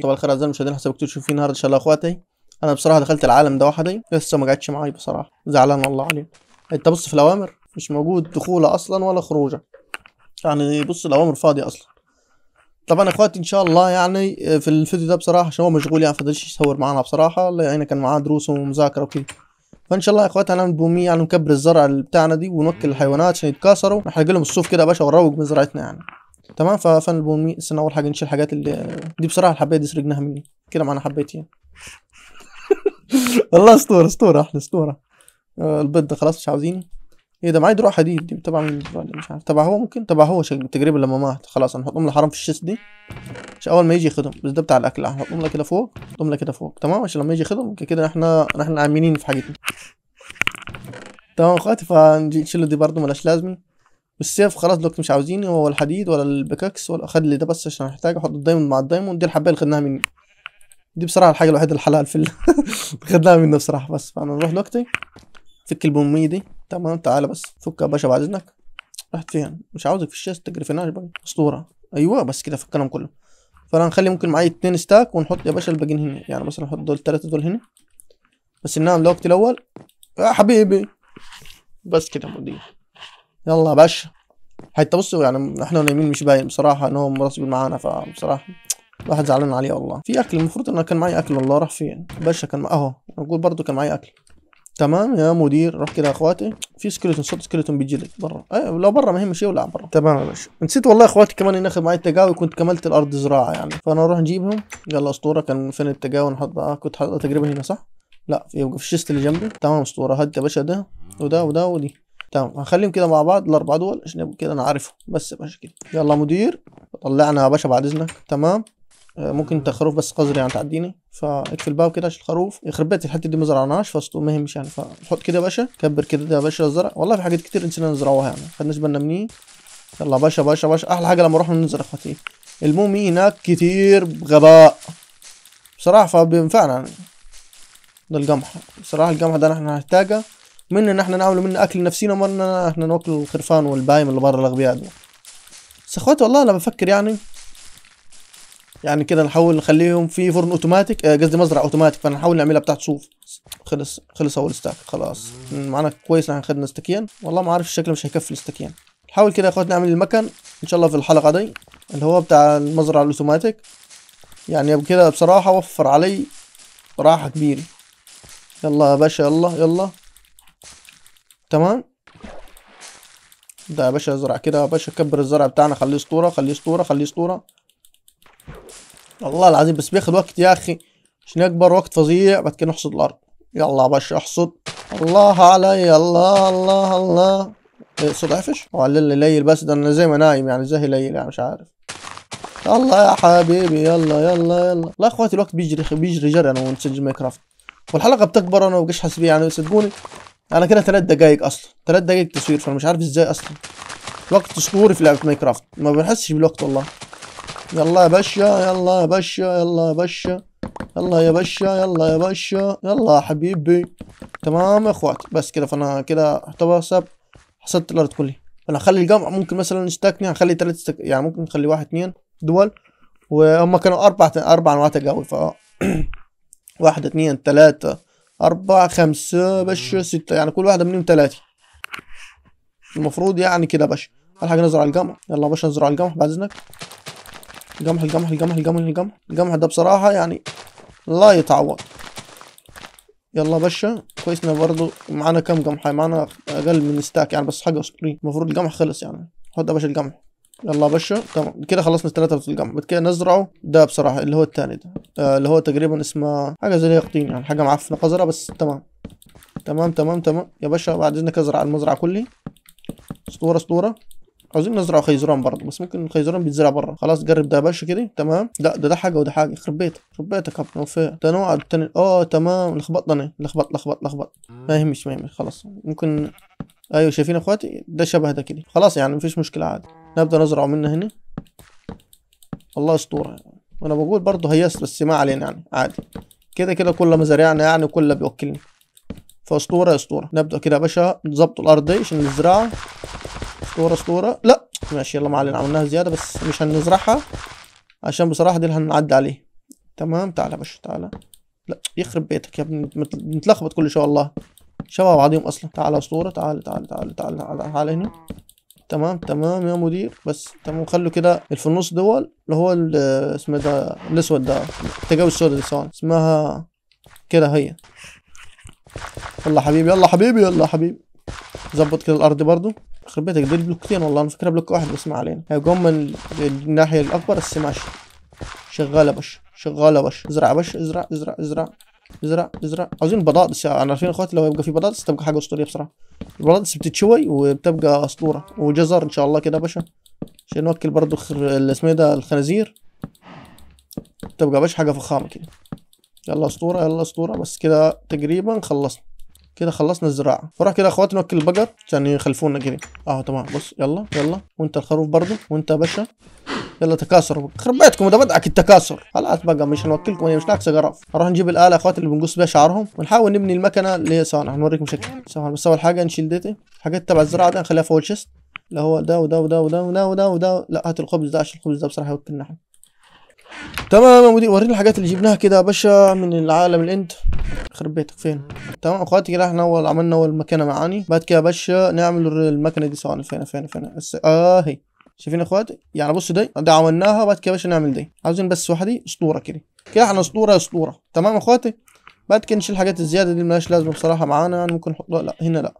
طبعا الخير اعزائي المشاهدين حسب كتير فيه النهارده ان شاء الله اخواتي انا بصراحه دخلت العالم ده وحدي لسه ما جاتش معايا بصراحه زعلان والله عليه انت بص في الاوامر مش موجود دخوله اصلا ولا خروجه يعني بص الاوامر فاضيه اصلا طبعا اخواتي ان شاء الله يعني آه، في الفيديو ده بصراحه عشان هو مشغول يعني فضلش يصور معانا بصراحه الله يعينه كان معاه دروس ومذاكره وكده فان شاء الله يا اخواتي هنعمل بوميه يعني نكبر الزرع بتاعنا دي ونوكل الحيوانات عشان يتكاثروا نحرق لهم الصوف كده يا باشا ونروج مزرعتنا يعني تمام ففن البومي السنه اول حاجه نشيل الحاجات اللي دي بصراحه الحبايه دي سرقناها مني كده معانا حبيتين يعني والله اسطوره اسطوره احلى اسطوره آه، البيض ده خلاص مش عاوزيني ايه ده معايا دروع حديد دي تبع مين مش عارف تبع هو ممكن تبع هو التجربه لما مات خلاص هنحطهم لحرام في الشيس دي مش اول ما يجي ياخدهم بس ده بتاع الاكل هنحطهم له كده فوق نحطهم له كده فوق تمام عشان لما يجي ياخدهم كده احنا احنا عاملين في حاجتنا تمام اخواتي فنشيل دي برضه ملهاش لازمه بالسيف خلاص دلوقتي مش عاوزيني هو الحديد ولا البكاكس ولا خد لي ده بس عشان احتاج احط الدايموند مع الدايموند دي الحبايه اللي خدناها مني دي بصراحه الحاجه الوحيده الحلال في خدناها مني بصراحه بس فانا نروح دلوقتي فك البوميه دي تمام تعالى بس فكها يا باشا بعد اذنك رحت فين مش عاوزك في الشيست تجري في بقى اسطوره ايوه بس كده فكناهم كلهم فانا هنخلي ممكن معايا اتنين ستاك ونحط يا باشا الباقيين هنا يعني مثلا نحط دول التلاته دول هنا بس انها نعم، الوقت الاول يا آه، حبيبي بس كده يا يلا يا باشا حتى بصوا يعني احنا نايمين مش باين بصراحه ان هو مراسبين معانا فبصراحه الواحد زعلان عليه والله في اكل المفروض انه كان معي اكل والله راح فين باشا كان اهو نقول برضه كان معي اكل تمام يا مدير روح كده يا اخواتي في سكلتون صوت سكلتون لك برا ايه لو برا ما يهمش ولا برا تمام يا باشا نسيت والله اخواتي كمان اني اخذ معي التجاوي كنت كملت الارض زراعه يعني فانا اروح نجيبهم يلا اسطوره كان فين التجاوي نحط بقى كنت حاطه تقريبا هنا صح لا يبقى في الشيست اللي جنبي تمام اسطوره هات يا باشا ده وده وده ودي تمام هنخليهم كده مع بعض الاربعه دول عشان كده انا عارفهم بس يا باشا كده يلا مدير طلعنا يا باشا بعد اذنك تمام آه، ممكن انت خروف بس قذر يعني تعديني فاقفل الباب كده عشان الخروف يخرب بيت الحته دي ما زرعناهاش فاصله يهمش يعني فحط كده يا باشا كبر كده يا باشا الزرع والله في حاجات كتير نسينا نزرعوها يعني ما خدناش بالنا منيه يلا باشا باشا باشا احلى حاجه لما نروح ننزل اخواتي المومي هناك كتير غباء بصراحه فبينفعنا يعني ده القمح بصراحه القمح ده احنا هنحتاجه من احنا نعمل من اكل نفسينا مرة احنا ناكل الخرفان والبايم اللي برا الاغبياء دول بس اخواتي والله انا بفكر يعني يعني كده نحاول نخليهم في فرن اوتوماتيك آه، قصدي مزرعه اوتوماتيك فنحاول نعملها بتاعت صوف خلص خلص اول ستاك خلاص معانا كويس احنا خدنا استكيان والله ما عارف الشكل مش هيكفي الاستكيان نحاول كده يا اخواتي نعمل المكن ان شاء الله في الحلقه دي اللي هو بتاع المزرعه الاوتوماتيك يعني كده بصراحه وفر علي راحه كبيره يلا يا باشا يلا يلا تمام ده يا باشا ازرع كده يا باشا كبر الزرع بتاعنا خليه اسطوره خليه اسطوره خليه اسطوره والله العظيم بس بياخد وقت يا اخي عشان يكبر وقت فظيع بعد كده نحصد الارض يلا يا باشا احصد الله علي الله الله الله إيه صوت وعلي هو لي ليل بس ده انا زي ما نايم يعني زي ليل يعني مش عارف الله يا حبيبي يلا يلا يلا لا اخواتي الوقت بيجري بيجري جري انا ونسجل كرافت والحلقه بتكبر انا ما بقاش حاسس بيها يعني صدقوني انا كده ثلاث دقايق اصلا ثلاث دقايق تصوير فانا مش عارف ازاي اصلا وقت صفوري في لعبة ماينكرافت ما بنحسش بالوقت والله يلا يا باشا يلا يا باشا يلا يا باشا يلا يا باشا يلا يا باشا يلا يا حبيبي تمام يا اخواتي بس كده فانا كده اعتبر حصلت الارض كلها فانا هخلي الجمع ممكن مثلا يستكني هخلي ثلاث استك... يعني ممكن نخلي واحد اتنين دول وهم كانوا اربع اربع انواع تجاوب ف واحد اتنين تلاتة أربعة خمسة باشا ستة يعني كل واحدة منهم ثلاثة المفروض يعني كده باشا أول حاجة نزرع القمح يلا باشا نزرع القمح بعد إذنك القمح القمح القمح القمح القمح القمح ده بصراحة يعني لا يتعوض يلا باشا كويس إن برضه معانا كم قمح يعني معانا أقل من ستاك يعني بس حاجة أسطورية المفروض القمح خلص يعني خد يا باشا القمح يلا يا باشا تمام كده خلصنا الثلاثه في الجنب بعد كده نزرعه ده بصراحه اللي هو الثاني ده آه اللي هو تقريبا اسمه حاجه زي اليقطين يعني حاجه معفنه قذره بس تمام تمام تمام تمام يا باشا بعد اذنك ازرع المزرعه كلي اسطوره اسطوره عاوزين نزرع خيزران برضه بس ممكن الخيزران بيتزرع بره خلاص جرب ده يا باشا كده تمام لا ده ده حاجه وده حاجه يخرب بيتك يخرب بيتك يا ده تنوع التاني اه تمام لخبطنا انا لخبط لخبط لخبط ما يهمش ما يهمش خلاص ممكن ايوه شايفين اخواتي ده شبه ده كده خلاص يعني مفيش مشكله عادي نبدأ نزرع منه هنا الله اسطورة وانا بقول برضه هيست بس ما علينا يعني عادي كده كده كل ما زرعنا يعني كل بيوكلني فاسطورة اسطورة نبدأ كده يا باشا نظبط الارض دي عشان نزرعها اسطورة اسطورة لا ماشي يلا ما علينا عملناها زيادة بس مش هنزرعها عشان بصراحة دي اللي هنعدي عليه تمام تعالى يا باشا تعالى لا يخرب بيتك يا ابني بنتلخبط كل شاء والله شباب عظيم اصلا تعالى اسطورة تعالى تعالى تعالى تعالى, تعالى هنا تمام تمام يا مدير بس تمام خلوا كده اللي في النص دول اللي هو اسمه ده الاسود ده تجاوز السود ده سواء اسمها كده هي يلا حبيبي يلا حبيبي يلا حبيبي ظبط كده الارض برضو خرب بيتك دول بلوكتين والله انا فاكرها بلوك واحد بس ما علينا هيقوم من الناحيه الاكبر بس ماشي شغاله باشا شغاله باشا ازرع باشا ازرع ازرع ازرع ازرع ازرع عاوزين بطاطس يعني عارفين اخواتي لو يبقى في بطاطس تبقى حاجه اسطوريه بصراحه البطاطس بتتشوي وبتبقى اسطوره وجزر ان شاء الله كده يا باشا عشان نوكل برضو خر... اسمه إيه ده الخنازير تبقى باشا حاجه فخامه كده يلا اسطوره يلا اسطوره بس كده تقريبا خلصنا كده خلصنا الزراعه فروح كده اخواتي نوكل البقر عشان يخلفونا كده اه تمام بص يلا يلا وانت الخروف برضو وانت يا باشا يلا تكاثر خرب بيتكم ده بدعك التكاثر خلاص بقى مش هنوكلكم هي مش ناقصه جرف نروح نجيب الاله اخوات اللي بنقص بيها شعرهم ونحاول نبني المكنه اللي هي صانع هنوريكم شكلها بس اول حاجه نشيل ديتي حاجات تبع الزراعه ده نخليها فوق الشست اللي هو ده وده وده وده وده وده وده لا هات الخبز ده عشان الخبز ده بصراحه يوكلنا احنا تمام يا مدير وريني الحاجات اللي جبناها كده يا باشا من العالم الانت خرب بيتك فين تمام اخواتي كده احنا اول عملنا اول مكنه معاني بعد كده يا باشا نعمل المكنه دي صانع فين فين فين اهي آه، شايفين يا اخواتي يعني بص دي دعوناها عملناها وبعد كده يا باشا نعمل دي عاوزين بس واحده ايه؟ دي اسطوره كده كده احنا اسطوره اسطوره تمام يا اخواتي بعد كده نشيل الحاجات الزياده دي ملهاش لازمه بصراحه معانا يعني ممكن نحطها لا هنا لا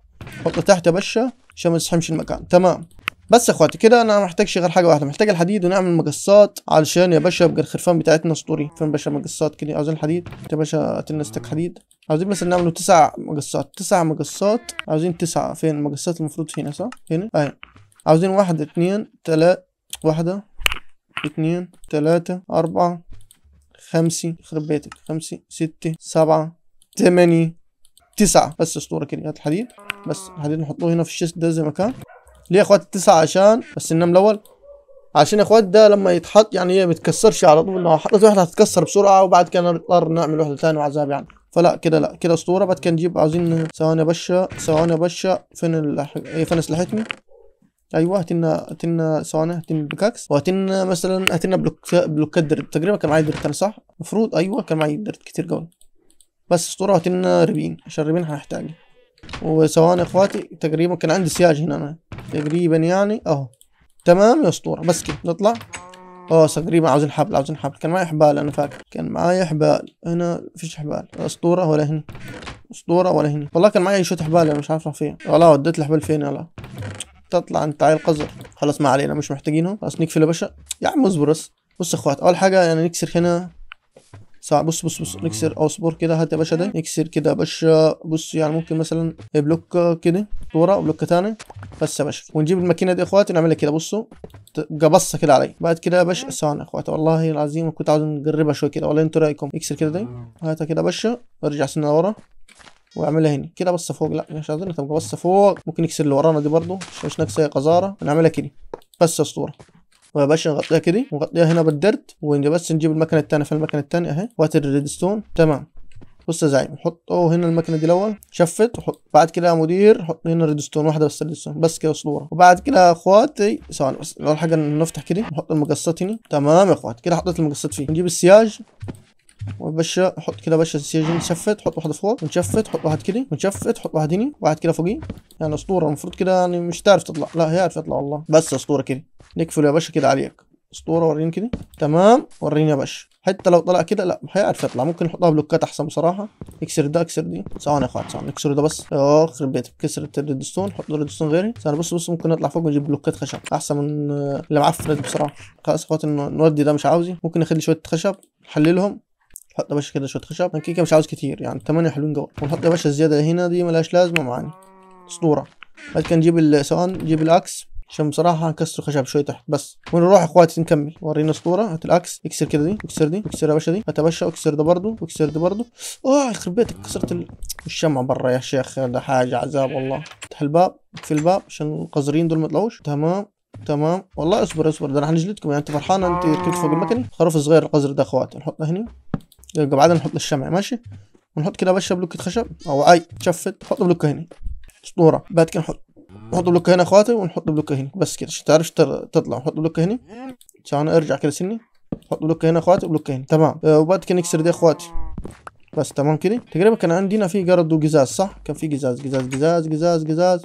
حطها تحت يا باشا عشان ما تسحمش المكان تمام بس يا اخواتي كده انا ما محتاجش غير حاجه واحده محتاج الحديد ونعمل مقصات علشان يا باشا يبقى الخرفان بتاعتنا اسطوري فين باشا مقصات كده عاوزين الحديد يا باشا قتلنا استك حديد عاوزين مثلا نعمله تسع مقصات تسع مقصات عاوزين تسعه فين المقصات المفروض هنا صح هنا اهي أيوة. عاوزين واحد اتنين تلاتة واحدة اتنين تلاتة أربعة خمسة يخرب بيتك خمسة ستة سبعة تمانية تسعة بس اسطورة كده هات الحديد بس الحديد نحطوه هنا في الشيست ده زي ما كان ليه يا اخوات التسعة عشان بس النمل الأول عشان يا اخوات ده لما يتحط يعني هي إيه، ما يتكسرش على طول لو حطيت واحدة هتتكسر بسرعة وبعد كده نضطر نعمل واحدة تانية وعذاب يعني فلا كده لا كده اسطورة بعد كده نجيب عاوزين ثواني يا باشا ثواني يا باشا فين الح... ايه فين اسلحتني ايوه هتلنا هتلنا ثواني هتلنا بكاكس وهتلنا مثلا هتلنا بلوك بلوكات درت تقريبا كان معايا درت انا صح المفروض ايوه كان معايا درت كتير قوي بس اسطوره هتلنا ربين عشان ربين هنحتاجه وثواني اخواتي تقريبا كان عندي سياج هنا انا تقريبا يعني اهو تمام يا اسطوره بس كده نطلع اه تقريبا عاوزين حبل عاوزين حبل كان معايا حبال انا فاكر كان معايا حبال هنا مفيش حبال اسطوره ولا هنا اسطوره ولا هنا والله كان معايا شويه حبال انا مش عارف راح فين والله وديت الحبال فين يلا تطلع انت عيل قذر خلاص ما علينا مش محتاجينهم خلاص نقفل يا باشا يا عم اصبر بس بص يا اخوات اول حاجه يعني نكسر هنا صعب بص بص بص نكسر اصبر كده هات يا باشا ده نكسر كده يا باشا بص يعني ممكن مثلا بلوك كده ورا بلوك تاني بس يا باشا ونجيب الماكينه دي يا اخواتي نعملها كده بصوا جبصه كده عليا بعد كده يا باشا ثواني يا اخواتي والله العظيم كنت عاوز نجربها شويه كده والله انتوا رايكم نكسر كده ده آه. هاتها كده يا باشا ارجع سنه لورا واعملها هنا كده بس فوق لا مش عايزين تبقى بس فوق ممكن نكسر اللي ورانا دي برضو مش ناقصه قذاره ونعملها كده بس يا اسطوره ويا باشا نغطيها كده ونغطيها هنا بالدرد بس نجيب المكنه الثانيه في المكنه الثانيه اهي وقت الريدستون تمام بص يا زعيم حط اه هنا المكنه دي الاول شفت وحط بعد كده يا مدير حط هنا ريدستون واحده بس ريدستون بس كده صوره وبعد كده يا اخواتي ثواني بس اول حاجه نفتح كده نحط المقصات هنا تمام يا اخوات كده حطيت المقصات فيه نجيب السياج وباشا حط كده باشا سيجن شفت حط واحده فوق ونشفت حط واحد كده ونشفت حط واحد هني واحد كده فوقيه يعني اسطوره المفروض كده يعني مش تعرف تطلع لا هي عارفه يطلع والله بس اسطوره كده نقفل يا باشا كده عليك اسطوره وريني كده تمام وريني يا باشا حتى لو طلع كده لا هيعرف يطلع ممكن نحطها بلوكات احسن بصراحه اكسر ده اكسر دي ثواني يا اخوات ثواني اكسر ده بس يخرب بيت كسر الريد ستون حط الريدستون ستون غيري ثواني بص بص ممكن نطلع فوق ونجيب بلوكات خشب احسن من اللي معفن بصراحه خلاص اخوات نودي ده مش عاوزي ممكن ناخد شويه خشب نحللهم نحط يا باشا كده شويه خشب انا كده مش عاوز كتير يعني تمانية حلوين جوا ونحط يا باشا الزياده هنا دي ملهاش لازمه معانا اسطوره بعد كده نجيب سواء نجيب الاكس عشان بصراحه هنكسر خشب شويه تحت بس ونروح يا اخواتي نكمل ورينا اسطوره هات الاكس اكسر كده دي اكسر دي اكسر يا باشا دي هات يا باشا اكسر ده برضه واكسر دي برضه اه يخرب بيتك كسرت ال... الشمع برا يا شيخ ده حاجه عذاب والله افتح الباب اقفل الباب عشان القذرين دول ما يطلعوش تمام تمام والله اصبر اصبر ده انا هنجلدكم يعني انت فرحانه انت ركبت فوق المكنه خروف صغير القذر ده اخواتي نحطه هنا يبقى بعدين نحط الشمع ماشي ونحط كده يا باشا بلوكة خشب او اي تشفت نحط بلوكة هنا اسطورة بعد كده نحط نحط بلوكة هنا اخواتي ونحط بلوكة هنا بس كده عشان تعرف تطلع نحط بلوكة هنا عشان ارجع كده سني نحط بلوكة هنا اخواتي وبلوكة هنا تمام آه، وبعد كده نكسر دي اخواتي بس تمام كده تقريبا كان عندنا في جرد وقزاز صح كان في قزاز قزاز قزاز قزاز قزاز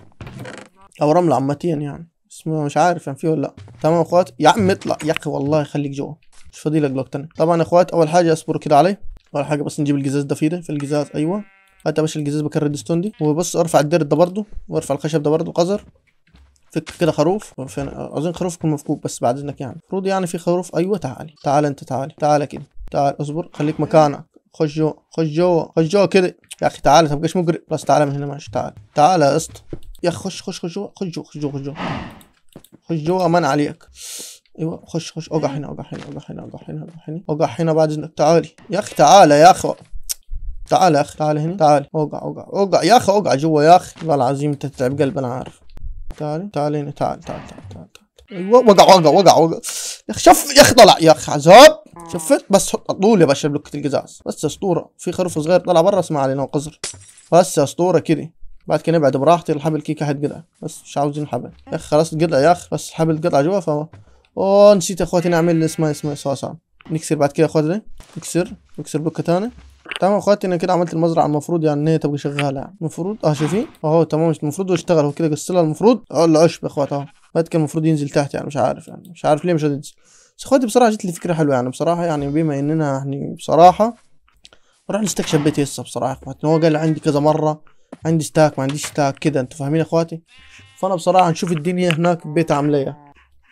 او رملة عمتين يعني اسمه مش عارف يعني فيه ولا لا تمام اخواتي يا عم اطلع يا اخي والله خليك جوا مش فاضي لك بلوك تاني طبعا يا اخوات اول حاجه اصبروا كده علي اول حاجه بس نجيب الجزاز ده فيه ده في الجزاز ايوه هات يا باشا الجزاز بكار الريدستون دي وبص ارفع الدير ده برده وارفع الخشب ده برده قذر فك كده خروف اظن خروف يكون مفكوك بس بعد اذنك يعني المفروض يعني في خروف ايوه تعالي تعالى انت تعالى تعالى كده تعال اصبر خليك مكانك خش جوا خش جوا خش جوا كده يا اخي تعالى تبقاش مجرم بس تعالى من هنا ماشي تعالى تعالى يا اسطى يا اخي خش خش خش جوا خش جوا خش جوا خش جوا خش جوا امان عليك ايوه خش خش اوقع هنا اوقع هنا اوقع هنا اوقع هنا اوقع هنا اوقع هنا بعد اذنك تعالي يا اخي تعالى يا اخي تعال يا اخي تعال هنا تعال اوقع اوقع اوقع يا اخي اوقع جوا يا اخي والله العظيم انت تتعب قلب انا عارف تعال تعال هنا تعال تعال تعال تعال, تعال. ايوه وقع وقع وقع وقع يا اخي شف يا اخي طلع يا اخي عذاب شفت بس طول يا باشا بلوكة القزاز بس اسطوره في خروف صغير طلع برا اسمع علينا وقزر بس اسطوره كذي بعد كده نبعد براحتي الحبل كيكه قطع بس مش عاوزين حبل يا اخي خلاص قطع يا اخي بس حبل قطع جوا فهو اوه نسيت اخواتي نعمل اسمها اسمها صوصة نكسر بعد كده اخواتي نكسر نكسر بكه تاني تمام اخواتي انا كده عملت المزرعه المفروض يعني ان هي تبقى شغاله يعني المفروض اه شايفين اهو تمام المفروض اشتغل هو كده قصلها المفروض اه العشب يا اخواتي اهو بعد كده المفروض ينزل تحت يعني مش عارف يعني مش عارف ليه مش هتنزل بس اخواتي بصراحه جت لي فكره حلوه يعني بصراحه يعني بما اننا يعني بصراحه راح نستكشف بيتي هسه بصراحه اخواتي هو قال عندي كذا مره عندي ستاك ما عنديش ستاك كده انتوا فاهمين اخواتي فانا بصراحه نشوف الدنيا هناك بيت عامله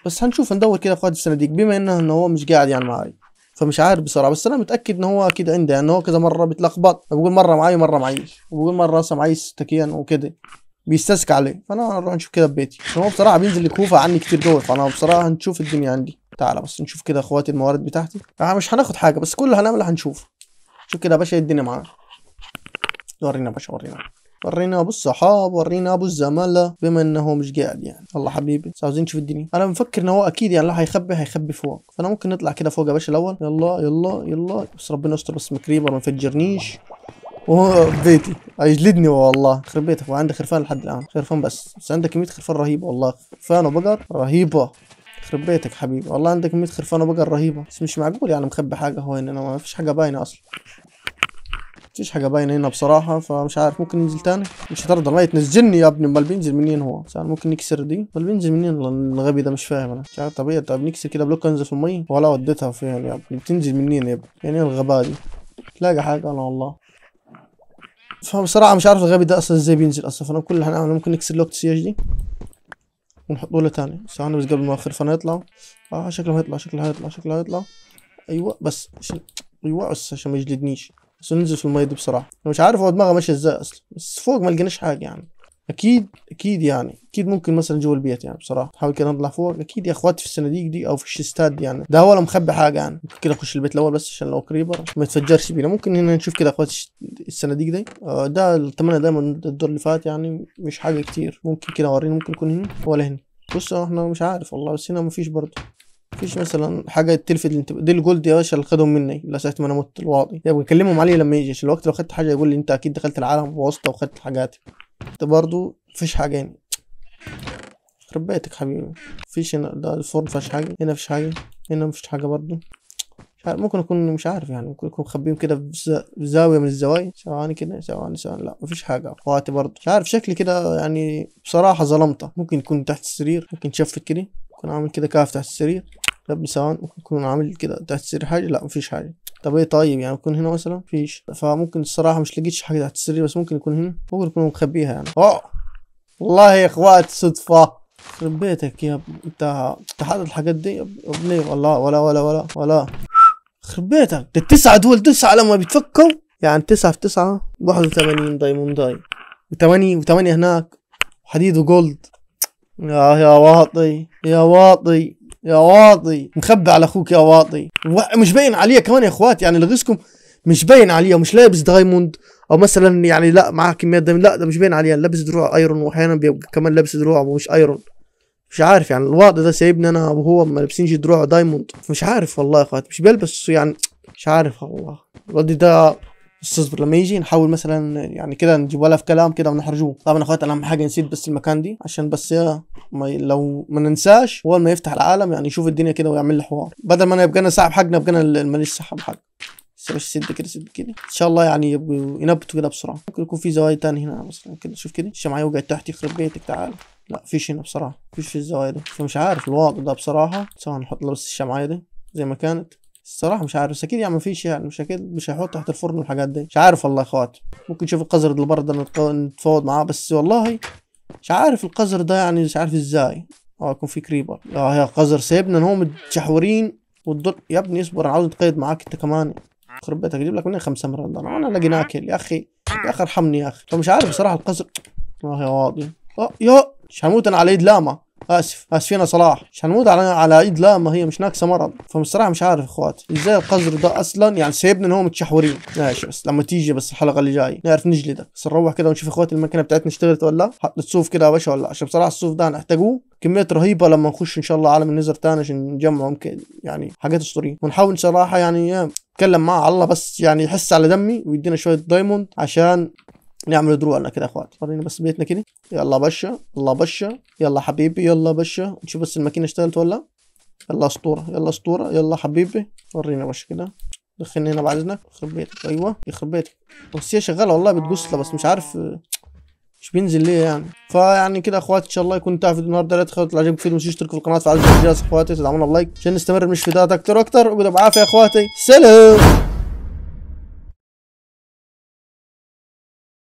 بس هنشوف ندور كده في قائد الصناديق بما انه هو مش قاعد يعني معي فمش عارف بصراحه بس انا متاكد ان هو اكيد عنده يعني هو كذا مره بيتلخبط بقول مره معي ومره معيش وبقول مره اصلا معيش تكيان وكده بيستسك عليه فانا هنروح نشوف كده ببيتي هو بصراحه بينزل الكوفه عني كتير جوه فانا بصراحه هنشوف الدنيا عندي تعالى بس نشوف كده اخواتي الموارد بتاعتي آه، مش هناخد حاجه بس كل اللي هنعمله هنشوف شوف كده يا باشا إيه الدنيا معانا ورينا يا باشا ورينا ورينا ابو الصحاب ورينا ابو الزمالة بما انه هو مش قاعد يعني الله حبيبي بس عاوزين نشوف الدنيا انا مفكر ان هو اكيد يعني لو هيخبي هيخبي فوق فانا ممكن نطلع كده فوق يا باشا الاول يلا يلا يلا بس ربنا يستر بس مكريبر ما يفجرنيش وهو بيتي هيجلدني والله خرب بيتك وعندي خرفان لحد الان خرفان بس بس عندك كميه خرفان رهيبه والله خرفان وبقر رهيبه يخرب بيتك حبيبي والله عندك كميه خرفان وبقر رهيبه بس مش معقول يعني مخبي حاجه هو هنا ما فيش حاجه باينه اصلا مفيش حاجه باينه هنا بصراحه فمش عارف ممكن ننزل تاني مش هترضى الله تنزلني يا ابني امال بينزل منين هو ممكن نكسر دي امال بينزل منين الغبي ده مش فاهم انا مش عارف طبيعي إيه؟ طب نكسر كده بلوك انزل في الميه ولا وديتها فين يا ابني بتنزل منين يا ابني يعني ايه الغباء دي تلاقي حاجه انا والله فبصراحه مش عارف الغبي ده اصلا ازاي بينزل اصلا فانا كل اللي هنعمله ممكن نكسر لوك سي اتش دي ونحطه له تاني ثواني بس قبل ما فانا يطلع اه شكله هيطلع شكله هيطلع شكله هيطلع ايوه بس عشان ايوه بس عشان ما يجلدنيش عشان ننزل في الميه دي بسرعه انا مش عارف هو دماغها ماشيه ازاي اصلا بس فوق ما لقيناش حاجه يعني اكيد اكيد يعني اكيد ممكن مثلا جوه البيت يعني بصراحه نحاول كده نطلع فوق اكيد يا اخواتي في الصناديق دي او في الشستات دي يعني ده ولا مخبي حاجه يعني ممكن كده اخش البيت الاول بس عشان لو كريبر ما يتفجرش بينا ممكن هنا نشوف كده اخواتي الصناديق دي آه، ده الثمانيه دايما الدور اللي فات يعني مش حاجه كتير ممكن كده وريني ممكن يكون هنا ولا هنا بص آه، احنا مش عارف والله بس هنا مفيش برضه مفيش مثلا حاجه تلفت الانتباه دي الجولد يا باشا اللي خدهم مني لساعه ما انا مت الواضي يبقى اكلمهم عليه لما يجي عشان الوقت لو خدت حاجه يقول لي انت اكيد دخلت العالم وواسطه وخدت حاجاتي انت برضو مفيش حاجه يعني ربيتك حبيبي مفيش هنا ده الفرن مفيش حاجه هنا مفيش حاجه هنا مفيش حاجه برضو مش عارف ممكن اكون مش عارف يعني ممكن اكون مخبيهم كده في زاويه من الزوايا ثواني كده ثواني ثواني لا مفيش حاجه اخواتي برضه مش عارف شكلي كده يعني بصراحه ظلمته ممكن يكون تحت السرير ممكن شفت كده انا عامل كده كهف تحت السرير لبس ممكن يكون عامل كده تحت السرير حاجه لا مفيش حاجه طب ايه طيب يعني يكون هنا مثلا مفيش فممكن الصراحه مش لقيتش حاجه تحت السرير بس ممكن يكون هنا ممكن يكون مخبيها يعني اه والله يا اخوات صدفه خرب بيتك يا انت انت الحاجات دي ابني والله ولا ولا ولا ولا خرب بيتك ده التسعه دول تسعه لما بيتفكوا يعني تسعة في تسعة واحد وثمانين دايمونداي وثمانية وثمانية هناك حديد وجولد يا يا واطي يا واطي يا واطي مخبى على اخوك يا واطي مش باين عليه كمان يا اخوات يعني لغزكم مش باين عليه مش لابس دايموند او مثلا يعني لا معاه كميه دايموند لا ده مش باين عليه لابس دروع ايرون واحيانا بيبقى كمان لابس دروع ومش ايرون مش عارف يعني الواطي ده سايبني انا وهو ما لابسينش دروع دايموند مش عارف والله يا اخوات مش بيلبس يعني مش عارف والله الواد ده استاذ لما يجي نحاول مثلا يعني كده نجيب ولا في كلام كده ونحرجوه طبعا اخوات انا حاجه نسيت بس المكان دي عشان بس ما لو ما ننساش اول ما يفتح العالم يعني يشوف الدنيا كده ويعمل لي حوار بدل ما انا يبقى انا ساحب حقنا يبقى انا ماليش سحب حق بس سد كده سد كده ان شاء الله يعني يبقوا ينبتوا كده بسرعه ممكن يكون في زوايا تاني هنا مثلا كده شوف كده الشمعيه وقعت تحت يخرب بيتك تعال لا فيش هنا بصراحه فيش في الزوايا دي فمش عارف الواقع ده بصراحه سواء نحط له بس الشمعيه دي زي ما كانت الصراحه مش عارف بس اكيد يعني مفيش يعني مش اكيد مش هيحط تحت الفرن والحاجات دي مش عارف والله يا اخوات ممكن نشوف القذر اللي بره ده نتفاوض معاه بس والله مش عارف القذر ده يعني مش عارف ازاي اه يكون في كريبر اه يا قذر سيبنا ان هو متشحورين والدول يا ابني اصبر انا عاوز اتقيد معاك انت كمان يخرب بيتك اجيب لك منين خمسة مرات انا انا لاقي ناكل يا اخي يا اخي ارحمني يا اخي فمش عارف بصراحه القذر اه يا واضي اه يا مش هموت انا على ايد لاما اسف اسفين يا صلاح مش هنموت على على ايد لا ما هي مش ناقصه مرض فبصراحه مش عارف اخوات ازاي القذر ده اصلا يعني سايبنا ان هو متشحورين ماشي بس لما تيجي بس الحلقه اللي جايه نعرف نجلدك بس نروح كده ونشوف اخوات الماكينه بتاعتنا اشتغلت ولا حط الصوف كده يا باشا ولا عشان بصراحه الصوف ده هنحتاجوه كمية رهيبة لما نخش إن شاء الله عالم النزر تاني عشان نجمع ممكن يعني حاجات أسطورية ونحاول صراحة يعني أتكلم إيه، معاه على الله بس يعني يحس على دمي ويدينا شوية دايموند عشان نعمل درو لنا كده يا اخواتي ورينا بس بيتنا كده يلا بشا يلا بشا يلا حبيبي يلا بشا نشوف بس الماكينه اشتغلت ولا يلا اسطوره يلا اسطوره يلا حبيبي ورينا بشا كده دخلني هنا بعد اذنك يخرب بيتك ايوه يخرب بيتك بس هي شغاله والله بتقص بس مش عارف مش بينزل ليه يعني فيعني كده اخواتي ان شاء الله يكون تعرفوا النهارده لا تخلوا تعجبكم الفيديو مش تشتركوا في القناه تفعلوا الجرس اخواتي تدعمونا بلايك عشان نستمر مش فيديوهات اكتر واكتر وبالعافيه يا اخواتي سلام